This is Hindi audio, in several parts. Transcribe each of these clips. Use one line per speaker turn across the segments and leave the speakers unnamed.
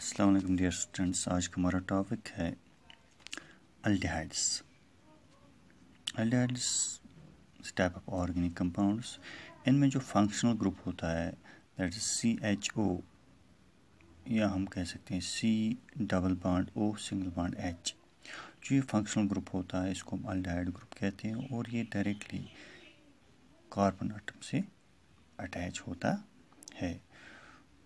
अस्सलाम वालेकुम डियर स्टूडेंट्स आज का हमारा टॉपिक है aldehydes aldehydes type of organic compounds इनमें जो फंक्शनल ग्रुप होता है that is C H O या हम कह सकते हैं C double bond O single bond H जो ये फंक्शनल ग्रुप होता है इसको हम अल्डिहाइड ग्रुप कहते हैं और ये डायरेक्टली कार्बन आटम से अटैच होता है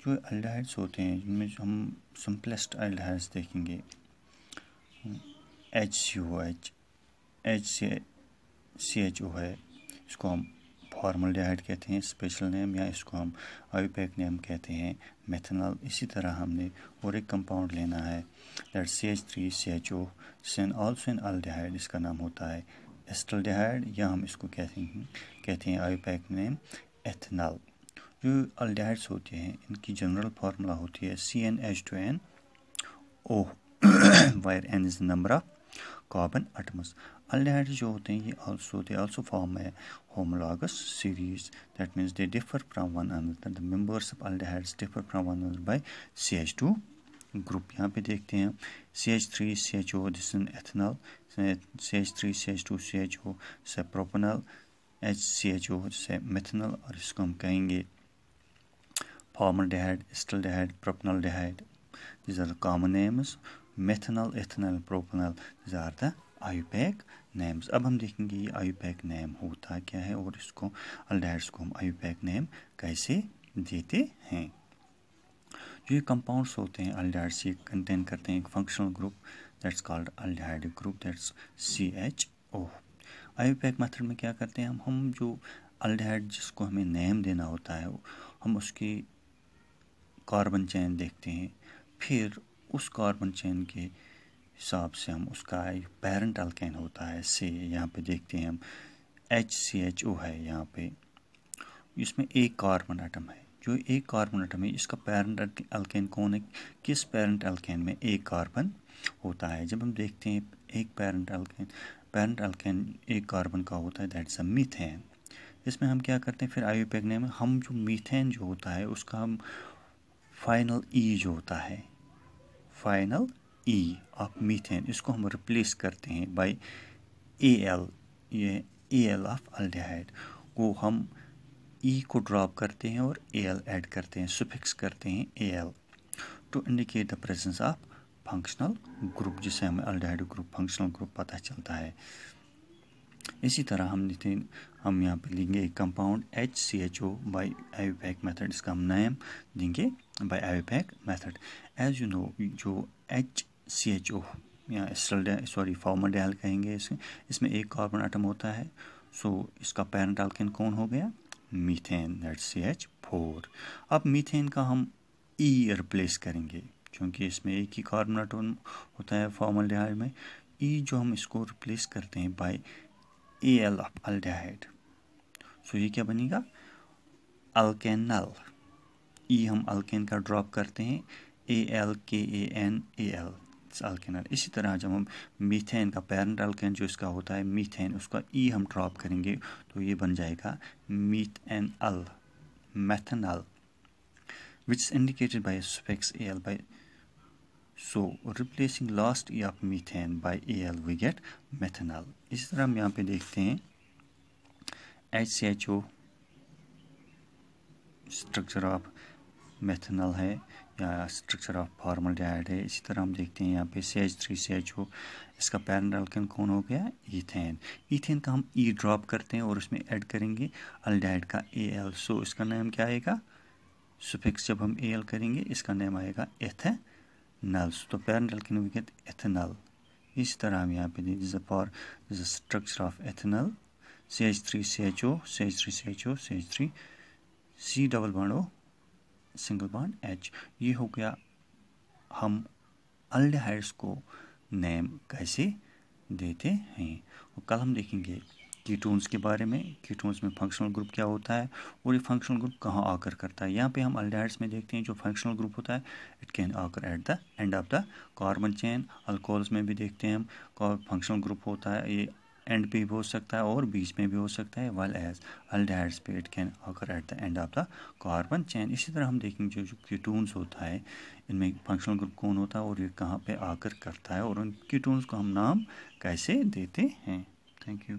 जो एल्डिहाइड्स होते हैं जिनमें हम सिंपलेस्ट अल्डाइड्स देखेंगे H C O H H C C H O है इसको हम फॉर्मल डाइड कहते हैं स्पेशल नेम या इसको हम पैक नेम कहते हैं मेथनॉल इसी तरह हमने और एक कंपाउंड लेना है that C H three C H O सेन ऑल्सो एन अल्डिहाइड इसका नाम होता है एस्टल या हम इसको कहते हैं कहते हैं आयोपैक नेम एथनॉल जो अल्डाइड्स होते हैं इनकी जनरल फार्मूला होती है C N H two N O where N is number of carbon atoms aldehydes जो होते हैं ये आल्सो दे आल्सो फॉर्म है homologous series that means they differ from one another the members of aldehydes differ from one another by C H two group यहाँ पे देखते हैं C H three C H O this ethanol C H three C H two C H ओ से प्रोपनल एच सी एच ओ से मिथनल और इसको हम कहेंगे formaldehyde, aldehyde, propynoldehyde. These are the common names. Methanol, ethanol, propanol. These are the IUPAC names अब हम देखेंगे ये पैक नेम होता क्या है और इसको अल्डाइड्स को हम पैक नेम कैसे देते हैं जो ये कंपाउंड्स होते हैं अल्डाइड्स ये कंटेन करते हैं एक functional group that's called aldehyde group that's C H O IUPAC method में क्या करते हैं हम हम जो अल्डाइड जिसको हमें नेम देना होता है हम उसकी कार्बन चैन देखते हैं फिर उस कार्बन चैन के हिसाब से हम उसका पेरेंट अल्केन होता है से यहाँ पे देखते हैं हम एच सी एच ओ है यहाँ पे इसमें एक कार्बन आइटम है जो एक कार्बन आइटम है इसका पेरेंट अल्केन कौन है किस पेरेंट अल्केन में एक कार्बन होता है जब हम देखते हैं एक पेरेंट अल्केन पेरेंट अल्कैन एक कार्बन का होता है दैट्स अ मीथेन इसमें हम क्या करते हैं फिर आयु में हम जो मीथेन जो होता है उसका हम फाइनल ई e जो होता है फाइनल ई ऑफ मीथेन इसको हम रिप्लेस करते हैं बाय ए एल ये ए एल ऑफ अल्डिहाइड को हम ई को ड्रॉप करते हैं और ए एल ऐड करते हैं सुफिक्स करते हैं A L to indicate the presence of functional group जिसे हमें अल्डिहाइड ग्रुप फंक्शनल ग्रुप पता चलता है इसी तरह हम नितिन हम यहाँ पे लेंगे एक compound H C H O by IUPAC method इसका हम नैम देंगे by IUPAC method as you know जो एच सी एच ओ या एस्टल सॉरी फॉर्माडेल कहेंगे इसे इसमें एक कार्बन आइटम होता है सो so, इसका पैरेंट एल्केन कौन हो गया methane that C H four अब मीथेन का हम ई e रिप्लेस करेंगे क्योंकि इसमें एक ही कार्बन आइटम होता है फॉर्मल में ई e जो हम इसको रिप्लेस करते हैं by A L aldehyde so ये क्या बनेगा अल्केनल ई e हम अल्केन का ड्रॉप करते हैं ए एल के ए एन ए एल अल्केनल इसी तरह जब हम मीथेन का पेरेंट अल्केन जो इसका होता है मीथेन उसका ई e हम ड्रॉप करेंगे तो ये बन जाएगा methanal methanal which is indicated by suffix A L by so replacing last of methane by by L we get methanol. इसी तरह हम यहाँ पे देखते हैं H C H O structure of methanol है या स्ट्रक्चर ऑफ फॉर्मल डाइड है इसी तरह हम देखते हैं यहाँ पे C H three C H O इसका पैरेंट कौन हो गया ईथेन ईथेन का हम ई ड्रॉप करते हैं और उसमें ऐड करेंगे अल्डाइड का ए एल सो इसका नाम क्या आएगा सुफिक्स जब हम ए एल करेंगे इसका नाम आएगा एथेन नल्स तो पैर नल की वी गेट एथेनल इस तरह हम यहाँ पे this the power this the structure of ethanal C H three C H O C H three C H O C H three C double bond O single bond H ये हो गया हम अल्डिहाइड्स को नेम कैसे देते हैं और कल हम देखेंगे कीटोन्स के बारे में कीटोन्स में फंक्शनल ग्रुप क्या होता है और ये फंक्शनल ग्रुप कहाँ आकर करता है यहाँ पे हम अल्डाइड्स में देखते हैं जो फंक्शनल ग्रुप होता है it can occur at the end of the carbon chain alcohols में भी देखते हैं हम फंक्शनल ग्रुप होता है ये एंड पे भी हो सकता है और बीच में भी हो सकता है वेल एज अल्डाइड्स पे it can occur at the end of the carbon chain इसी तरह हम देखेंगे जो कीटोन्स होता है इनमें फंक्शनल ग्रुप कौन होता है और ये कहाँ पर आकर करता है और उन कीटोन्स को हम नाम कैसे देते हैं थैंक यू